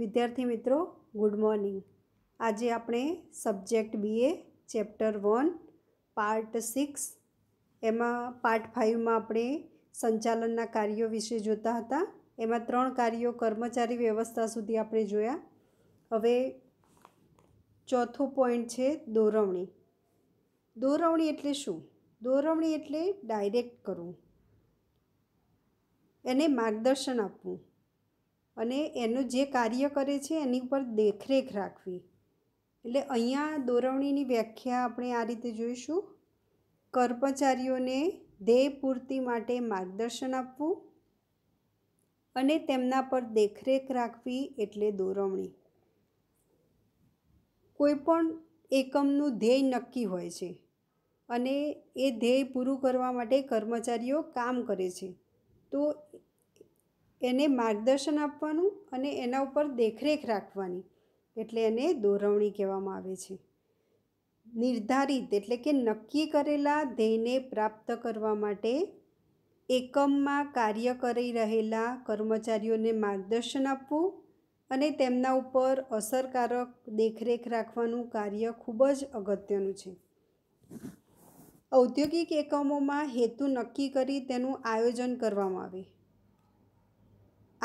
વિદ્યાર્થી મિત્રો good morning આજે આપણે subject B A chapter one part six એમાં પાર્ટ ફાઇવમાં આપણે સંચાલનના કાર્યો વિશે જોતા હતા એમાં ત્રણ કાર્યો કર્મચારી વ્યવસ્થા સુધી આપણે જોયા હવે ચોથો પોઈન્ટ છે દોરવણી દોરવણી એટલે શું દોરવણી એટલે ડાયરેક્ટ કરવું એને માર્ગદર્શન આપવું અને એનું જે કાર્ય કરે છે એની ઉપર દેખરેખ રાખવી એટલે અહીંયા દોરવણીની વ્યાખ્યા આપણે આ રીતે જોઈશું કર્મચારીઓને ધ્યેય પૂર્તિ માટે માર્ગદર્શન આપવું અને તેમના પર દેખરેખ રાખવી એટલે દોરવણી કોઈપણ એકમનું ધ્યેય નક્કી હોય છે અને એ ધ્યેય પૂરું કરવા માટે કર્મચારીઓ કામ કરે છે તો એને માર્ગદર્શન આપવાનું અને એના ઉપર દેખરેખ રાખવાની એટલે એને દોરવણી કહેવામાં આવે છે નિર્ધારિત એટલે કે નક્કી કરેલા ધ્યેયને પ્રાપ્ત કરવા માટે એકમમાં કાર્ય કરી રહેલા કર્મચારીઓને માર્ગદર્શન આપવું અને તેમના ઉપર અસરકારક દેખરેખ રાખવાનું કાર્ય ખૂબ જ અગત્યનું છે ઔદ્યોગિક એકમોમાં હેતુ નક્કી કરી તેનું આયોજન કરવામાં આવે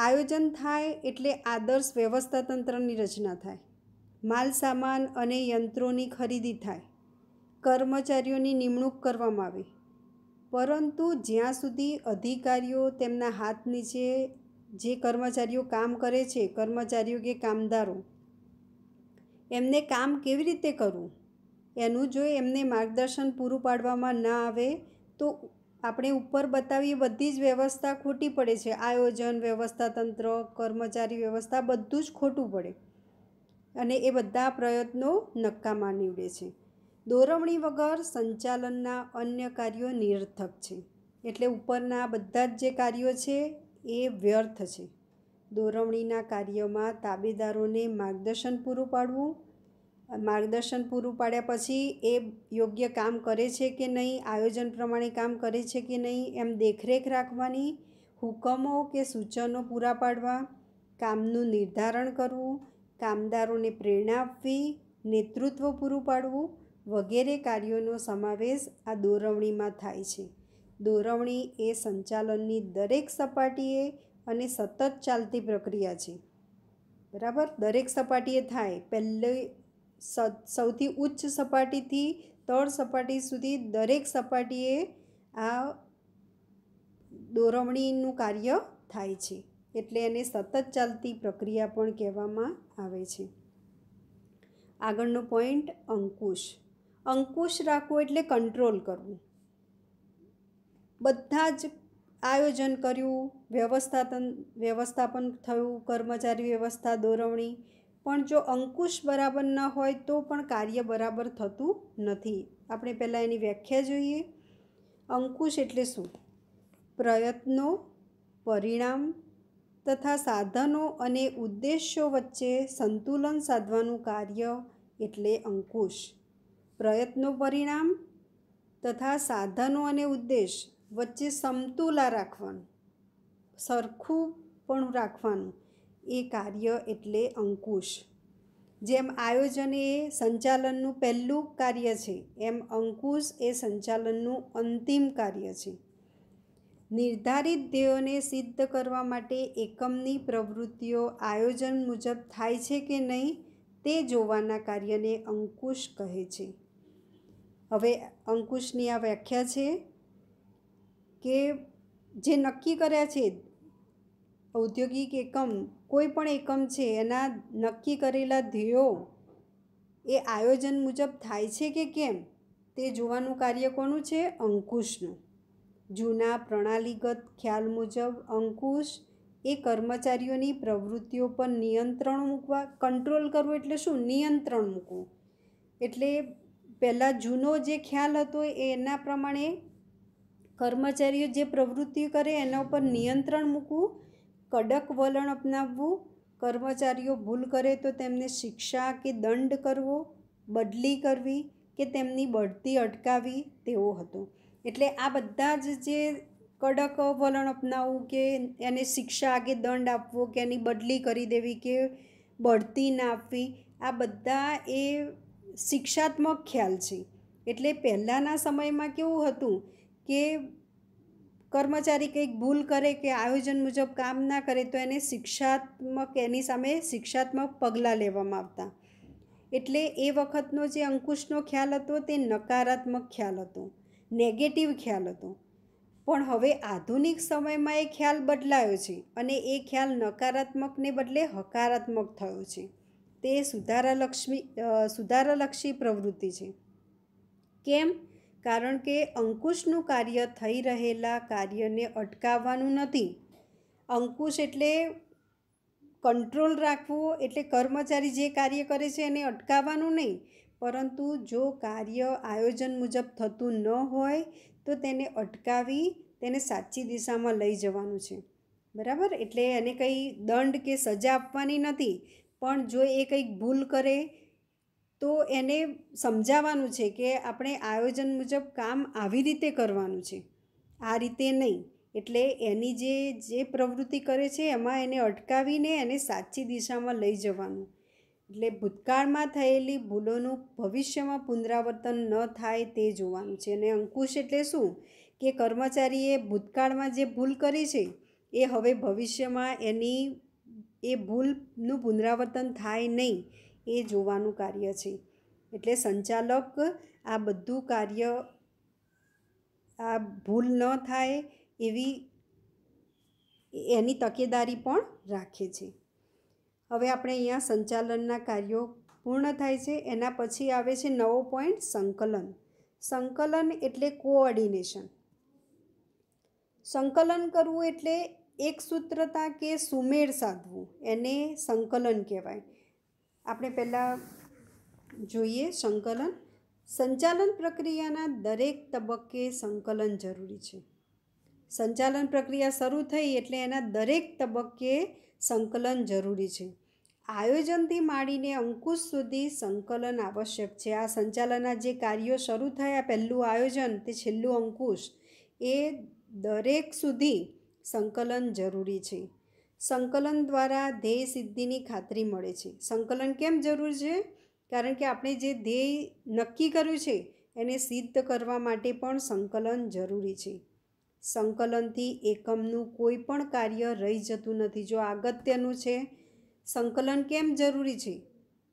આયોજન થાય એટલે આદર્શ વ્યવસ્થા તંત્રની રચના થાય માલ સામાન અને યંત્રોની ખરીદી થાય કર્મચારીઓની નિમણૂક કરવામાં આવે પરંતુ જ્યાં સુધી અધિકારીઓ તેમના હાથ નીચે જે કર્મચારીઓ કામ કરે છે કર્મચારીઓ કે કામદારો એમને કામ કેવી રીતે કરવું એનું જો એમને માર્ગદર્શન પૂરું પાડવામાં ના આવે તો આપણે ઉપર બતાવીએ બધી જ વ્યવસ્થા ખોટી પડે છે આયોજન વ્યવસ્થા તંત્ર કર્મચારી વ્યવસ્થા બધું જ ખોટું પડે અને એ બધા પ્રયત્નો નક્કામાં નીવડે છે દોરવણી વગર સંચાલનના અન્ય કાર્યો નિરર્થક છે એટલે ઉપરના બધા જ જે કાર્યો છે એ વ્યર્થ છે દોરવણીના કાર્યમાં તાબેદારોને માર્ગદર્શન પૂરું પાડવું માર્ગદર્શન પૂરું પાડ્યા પછી એ યોગ્ય કામ કરે છે કે નહીં આયોજન પ્રમાણે કામ કરે છે કે નહીં એમ દેખરેખ રાખવાની હુકમો કે સૂચનો પૂરા પાડવા કામનું નિર્ધારણ કરવું કામદારોને પ્રેરણા આપવી નેતૃત્વ પૂરું પાડવું વગેરે કાર્યોનો સમાવેશ આ દોરવણીમાં થાય છે દોરવણી એ સંચાલનની દરેક સપાટીએ અને સતત ચાલતી પ્રક્રિયા છે બરાબર દરેક સપાટીએ થાય પહેલે સૌથી ઉચ્ચ સપાટીથી તળ સપાટી સુધી દરેક સપાટીએ આ દોરવણીનું કાર્ય થાય છે એટલે એને સતત ચાલતી પ્રક્રિયા પણ કહેવામાં આવે છે આગળનો પોઈન્ટ અંકુશ અંકુશ રાખવું એટલે કંટ્રોલ કરવું બધા જ આયોજન કર્યું વ્યવસ્થાપન વ્યવસ્થાપન થયું કર્મચારી વ્યવસ્થા દોરવણી પણ જો અંકુશ બરાબર ન હોય તો પણ કાર્ય બરાબર થતું નથી આપણે પહેલાં એની વ્યાખ્યા જોઈએ અંકુશ એટલે શું પ્રયત્નો પરિણામ તથા સાધનો અને ઉદ્દેશ્યો વચ્ચે સંતુલન સાધવાનું કાર્ય એટલે અંકુશ પ્રયત્નો પરિણામ તથા સાધનો અને ઉદ્દેશ વચ્ચે સમતુલા રાખવાનું સરખું પણ રાખવાનું એ કાર્ય એટલે અંકુશ જેમ આયોજન એ સંચાલનનું પહેલું કાર્ય છે એમ અંકુશ એ સંચાલનનું અંતિમ કાર્ય છે નિર્ધારિત ધ્યેયોને સિદ્ધ કરવા માટે એકમની પ્રવૃત્તિઓ આયોજન મુજબ થાય છે કે નહીં તે જોવાના કાર્યને અંકુશ કહે છે હવે અંકુશની આ વ્યાખ્યા છે કે જે નક્કી કર્યા છે ઔદ્યોગિક એકમ કોઈ પણ એકમ છે એના નક્કી કરેલા ધ્યેયો એ આયોજન મુજબ થાય છે કે કેમ તે જોવાનું કાર્ય કોનું છે અંકુશનું જૂના પ્રણાલીગત ખ્યાલ મુજબ અંકુશ એ કર્મચારીઓની પ્રવૃત્તિઓ પર નિયંત્રણ મૂકવા કંટ્રોલ કરવું એટલે શું નિયંત્રણ મૂકવું એટલે પહેલાં જૂનો જે ખ્યાલ હતો એના પ્રમાણે કર્મચારીઓ જે પ્રવૃત્તિ કરે એના ઉપર નિયંત્રણ મૂકવું કડક વલણ અપનાવવું કર્મચારીઓ ભૂલ કરે તો તેમને શિક્ષા કે દંડ કરવો બદલી કરવી કે તેમની બઢતી અટકાવી તેવો હતો એટલે આ બધા જ જે કડક વલણ અપનાવવું કે એને શિક્ષા કે દંડ આપવો કે એની બદલી કરી દેવી કે બઢતી ના આપવી આ બધા એ શિક્ષાત્મક ખ્યાલ છે એટલે પહેલાંના સમયમાં કેવું હતું કે કર્મચારી કંઈક ભૂલ કરે કે આયોજન મુજબ કામ ના કરે તો એને શિક્ષાત્મક એની સામે શિક્ષાત્મક પગલાં લેવામાં આવતા એટલે એ વખતનો જે અંકુશનો ખ્યાલ હતો તે નકારાત્મક ખ્યાલ હતો નેગેટિવ ખ્યાલ હતો પણ હવે આધુનિક સમયમાં એ ખ્યાલ બદલાયો છે અને એ ખ્યાલ નકારાત્મકને બદલે હકારાત્મક થયો છે તે સુધારાલક્ષ્મી સુધારાલક્ષી પ્રવૃત્તિ છે કેમ કારણ કે અંકુશનું કાર્ય થઈ રહેલા કાર્યને અટકાવવાનું નથી અંકુશ એટલે કંટ્રોલ રાખવો એટલે કર્મચારી જે કાર્ય કરે છે એને અટકાવવાનું નહીં પરંતુ જો કાર્ય આયોજન મુજબ થતું ન હોય તો તેને અટકાવી તેને સાચી દિશામાં લઈ જવાનું છે બરાબર એટલે એને કંઈ દંડ કે સજા આપવાની નથી પણ જો એ કંઈક ભૂલ કરે તો એને સમજાવવાનું છે કે આપણે આયોજન મુજબ કામ આવી રીતે કરવાનું છે આ રીતે નહીં એટલે એની જે જે પ્રવૃત્તિ કરે છે એમાં એને અટકાવીને એને સાચી દિશામાં લઈ જવાનું એટલે ભૂતકાળમાં થયેલી ભૂલોનું ભવિષ્યમાં પુનરાવર્તન ન થાય તે જોવાનું છે અને અંકુશ એટલે શું કે કર્મચારીએ ભૂતકાળમાં જે ભૂલ કરી છે એ હવે ભવિષ્યમાં એની એ ભૂલનું પુનરાવર્તન થાય નહીં એ જોવાનું કાર્ય છે એટલે સંચાલક આ બધું કાર્ય આ ભૂલ ન થાય એવી એની તકેદારી પણ રાખે છે હવે આપણે અહીંયા સંચાલનના કાર્યો પૂર્ણ થાય છે એના પછી આવે છે નવો પોઈન્ટ સંકલન સંકલન એટલે કોઓર્ડિનેશન સંકલન કરવું એટલે એક સૂત્રતા કે સુમેળ સાધવું એને સંકલન કહેવાય આપણે પહેલાં જોઈએ સંકલન સંચાલન પ્રક્રિયાના દરેક તબક્કે સંકલન જરૂરી છે સંચાલન પ્રક્રિયા શરૂ થઈ એટલે એના દરેક તબક્કે સંકલન જરૂરી છે આયોજનથી માંડીને અંકુશ સુધી સંકલન આવશ્યક છે આ સંચાલનના જે કાર્યો શરૂ થયા પહેલું આયોજન તે છેલ્લું અંકુશ એ દરેક સુધી સંકલન જરૂરી છે સંકલન દ્વારા ધ્યેય સિદ્ધિની ખાતરી મળે છે સંકલન કેમ જરૂર છે કારણ કે આપણે જે ધ્યેય નક્કી કર્યું છે એને સિદ્ધ કરવા માટે પણ સંકલન જરૂરી છે સંકલનથી એકમનું કોઈ પણ કાર્ય રહી જતું નથી જો અગત્યનું છે સંકલન કેમ જરૂરી છે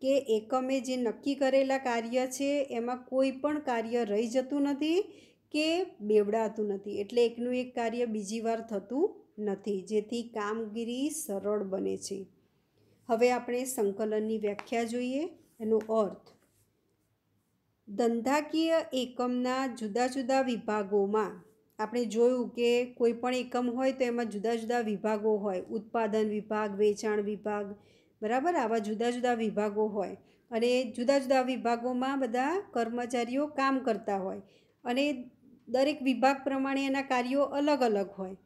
કે એકમે જે નક્કી કરેલા કાર્ય છે એમાં કોઈ પણ કાર્ય રહી જતું નથી કે બેવડાતું નથી એટલે એકનું એક કાર્ય બીજી વાર થતું નથી જેથી કામગીરી સરળ બને છે હવે આપણે સંકલનની વ્યાખ્યા જોઈએ એનો અર્થ ધંધાકીય એકમના જુદા જુદા વિભાગોમાં આપણે જોયું કે કોઈ પણ એકમ હોય તો એમાં જુદા જુદા વિભાગો હોય ઉત્પાદન વિભાગ વેચાણ વિભાગ બરાબર આવા જુદા જુદા વિભાગો હોય અને જુદા જુદા વિભાગોમાં બધા કર્મચારીઓ કામ કરતા હોય અને દરેક વિભાગ પ્રમાણે એના કાર્યો અલગ અલગ હોય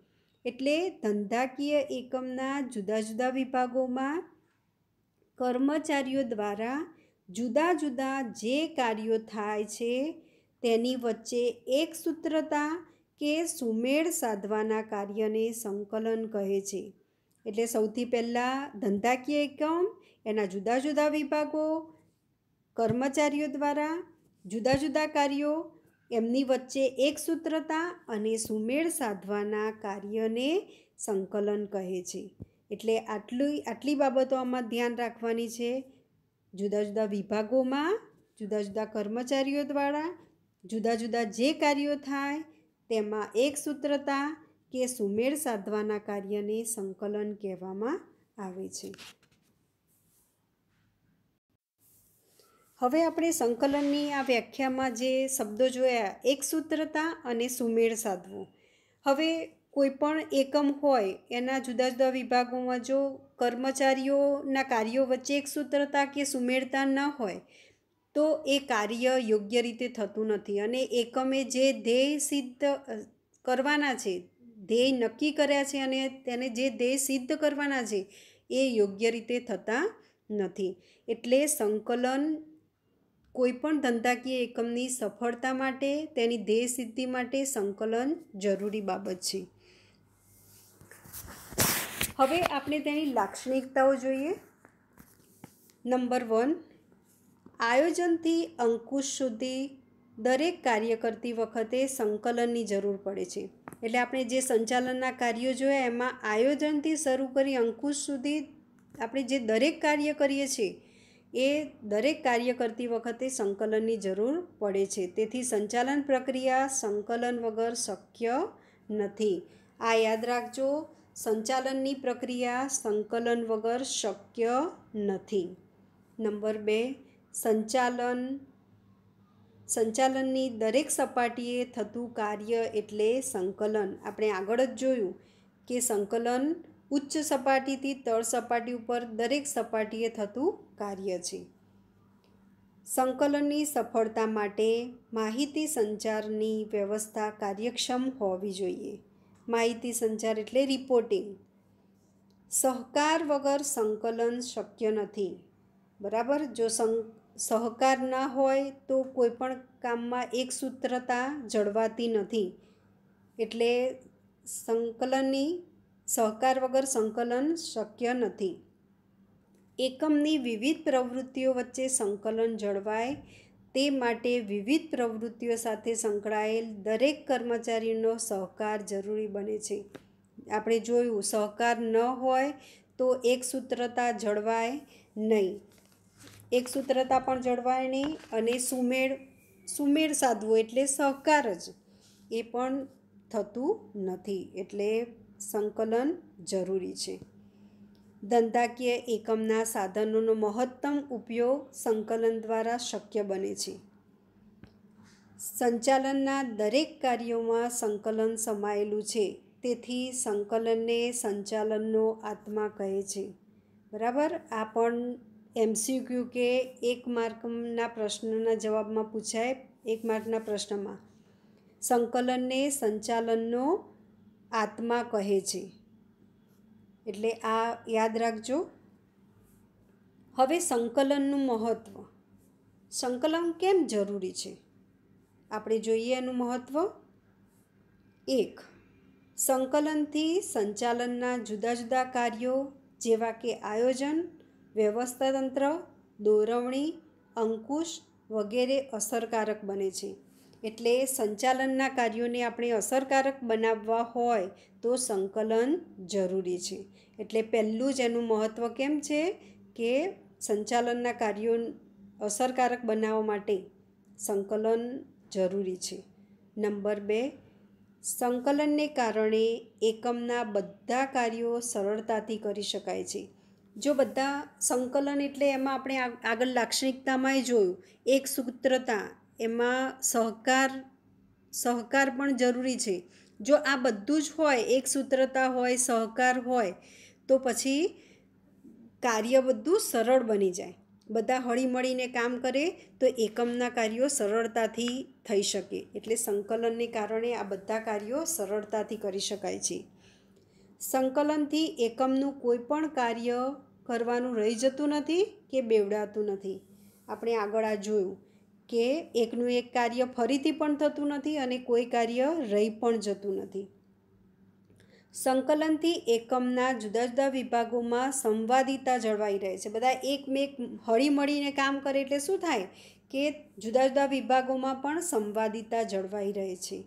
એટલે ધંધાકીય એકમના જુદા જુદા વિભાગોમાં કર્મચારીઓ દ્વારા જુદા જુદા જે કાર્યો થાય છે તેની વચ્ચે એક સૂત્રતા કે સુમેળ સાધવાના કાર્યને સંકલન કહે છે એટલે સૌથી પહેલાં ધંધાકીય એકમ એના જુદા જુદા વિભાગો કર્મચારીઓ દ્વારા જુદા જુદા કાર્યો એમની વચ્ચે એક સૂત્રતા અને સુમેળ સાધવાના કાર્યને સંકલન કહે છે એટલે આટલી આટલી બાબતો આમાં ધ્યાન રાખવાની છે જુદા જુદા વિભાગોમાં જુદા જુદા કર્મચારીઓ દ્વારા જુદા જુદા જે કાર્યો થાય તેમાં એક સૂત્રતા કે સુમેળ સાધવાના કાર્યને સંકલન કહેવામાં આવે છે હવે આપણે સંકલનની આ વ્યાખ્યામાં જે શબ્દો જોયા એક સૂત્રતા અને સુમેળ સાધવું હવે કોઈપણ એકમ હોય એના જુદા જુદા વિભાગોમાં જો કર્મચારીઓના કાર્યો વચ્ચે એક સૂત્રતા કે સુમેળતા ન હોય તો એ કાર્ય યોગ્ય રીતે થતું નથી અને એકમે જે ધ્યેય સિદ્ધ કરવાના છે ધ્યેય નક્કી કર્યા છે અને તેને જે ધ્યેય સિદ્ધ કરવાના છે એ યોગ્ય રીતે થતા નથી એટલે સંકલન કોઈપણ ધંધાકીય એકમની સફળતા માટે તેની ધ્યેય સિદ્ધિ માટે સંકલન જરૂરી બાબત છે હવે આપણે તેની લાક્ષણિકતાઓ જોઈએ નંબર વન આયોજનથી અંકુશ સુધી દરેક કાર્ય કરતી વખતે સંકલનની જરૂર પડે છે એટલે આપણે જે સંચાલનના કાર્યો જોયા એમાં આયોજનથી શરૂ કરી અંકુશ સુધી આપણે જે દરેક કાર્ય કરીએ છીએ એ દરેક કાર્ય કરતી વખતે સંકલનની જરૂર પડે છે તેથી સંચાલન પ્રક્રિયા સંકલન વગર શક્ય નથી આ યાદ રાખજો સંચાલનની પ્રક્રિયા સંકલન વગર શક્ય નથી નંબર બે સંચાલન સંચાલનની દરેક સપાટીએ થતું કાર્ય એટલે સંકલન આપણે આગળ જ જોયું કે સંકલન ઉચ્ચ સપાટીથી તળ સપાટી ઉપર દરેક સપાટીએ થતું કાર્ય છે સંકલનની સફળતા માટે માહિતી સંચારની વ્યવસ્થા કાર્યક્ષમ હોવી જોઈએ માહિતી સંચાર એટલે રિપોર્ટિંગ સહકાર વગર સંકલન શક્ય નથી બરાબર જો સં સહકાર ના હોય તો કોઈપણ પણ કામમાં એકસૂત્રતા જળવાતી નથી એટલે સંકલનની સહકાર વગર સંકલન શક્ય નથી એકમની વિવિધ પ્રવૃત્તિઓ વચ્ચે સંકલન જળવાય તે માટે વિવિધ પ્રવૃત્તિઓ સાથે સંકળાયેલ દરેક કર્મચારીનો સહકાર જરૂરી બને છે આપણે જોયું સહકાર ન હોય તો એકસૂત્રતા જળવાય નહીં એકસૂત્રતા પણ જળવાય નહીં અને સુમેળ સુમેળ સાધવો એટલે સહકાર જ એ પણ થતું નથી એટલે સંકલન જરૂરી છે ધંધાકીય એકમના સાધનોનો મહત્તમ ઉપયોગ સંકલન દ્વારા શક્ય બને છે સંચાલનના દરેક કાર્યોમાં સંકલન સમાયેલું છે તેથી સંકલનને સંચાલનનો આત્મા કહે છે બરાબર આ પણ એમસીક્યુ કે એક માર્કના પ્રશ્નના જવાબમાં પૂછાય એક માર્કના પ્રશ્નમાં સંકલનને સંચાલનનો આત્મા કહે છે એટલે આ યાદ રાખજો હવે સંકલનનું મહત્ત્વ સંકલન કેમ જરૂરી છે આપણે જોઈએ એનું મહત્ત્વ એક સંકલનથી સંચાલનના જુદા જુદા કાર્યો જેવા કે આયોજન વ્યવસ્થાતંત્ર દોરવણી અંકુશ વગેરે અસરકારક બને છે એટલે સંચાલનના કાર્યોને આપણે અસરકારક બનાવવા હોય તો સંકલન જરૂરી છે એટલે પહેલું જ એનું મહત્ત્વ કેમ છે કે સંચાલનના કાર્યો અસરકારક બનાવવા માટે સંકલન જરૂરી છે નંબર બે સંકલનને કારણે એકમના બધા કાર્યો સરળતાથી કરી શકાય છે જો બધા સંકલન એટલે એમાં આપણે આગળ લાક્ષણિકતામાંય જોયું એક સૂત્રતા એમાં સહકાર સહકાર પણ જરૂરી છે જો આ બધું જ હોય એક સૂત્રતા હોય સહકાર હોય તો પછી કાર્ય બધું સરળ બની જાય બધા હળીમળીને કામ કરે તો એકમના કાર્યો સરળતાથી થઈ શકે એટલે સંકલનને કારણે આ બધા કાર્યો સરળતાથી કરી શકાય છે સંકલનથી એકમનું કોઈ પણ કાર્ય કરવાનું રહી જતું નથી કે બેવડાતું નથી આપણે આગળ આ જોયું કે એકનું એક કાર્ય ફરીથી પણ થતું નથી અને કોઈ કાર્ય રહી પણ જતું નથી સંકલનથી એકમના જુદા જુદા વિભાગોમાં સંવાદિતા જળવાઈ રહે છે બધા એકમેક હળીમળીને કામ કરે એટલે શું થાય કે જુદા જુદા વિભાગોમાં પણ સંવાદિતા જળવાઈ રહે છે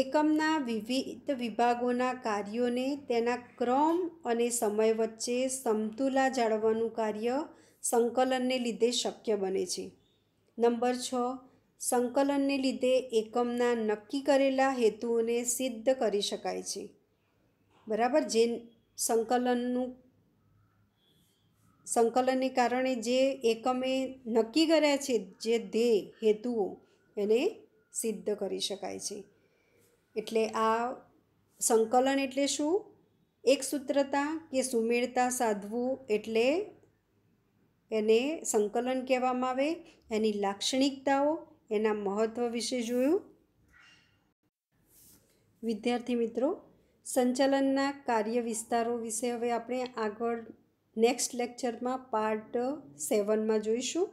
એકમના વિવિધ વિભાગોના કાર્યોને તેના ક્રમ અને સમય વચ્ચે સમતુલા જાળવવાનું કાર્ય સંકલનને લીધે શક્ય બને છે નંબર છ સંકલનને લીધે એકમના નક્કી કરેલા હેતુઓને સિદ્ધ કરી શકાય છે બરાબર જે સંકલનનું સંકલનને કારણે જે એકમે નક્કી કર્યા છે જે ધ્યેય હેતુઓ એને સિદ્ધ કરી શકાય છે એટલે આ સંકલન એટલે શું એક સૂત્રતા કે સુમેળતા સાધવું એટલે એને સંકલન કહેવામાં આવે એની લાક્ષણિકતાઓ એના મહત્ત્વ વિશે જોયું વિદ્યાર્થી મિત્રો સંચાલનના કાર્ય વિસ્તારો વિશે હવે આપણે આગળ નેક્સ્ટ લેક્ચરમાં પાર્ટ સેવનમાં જોઈશું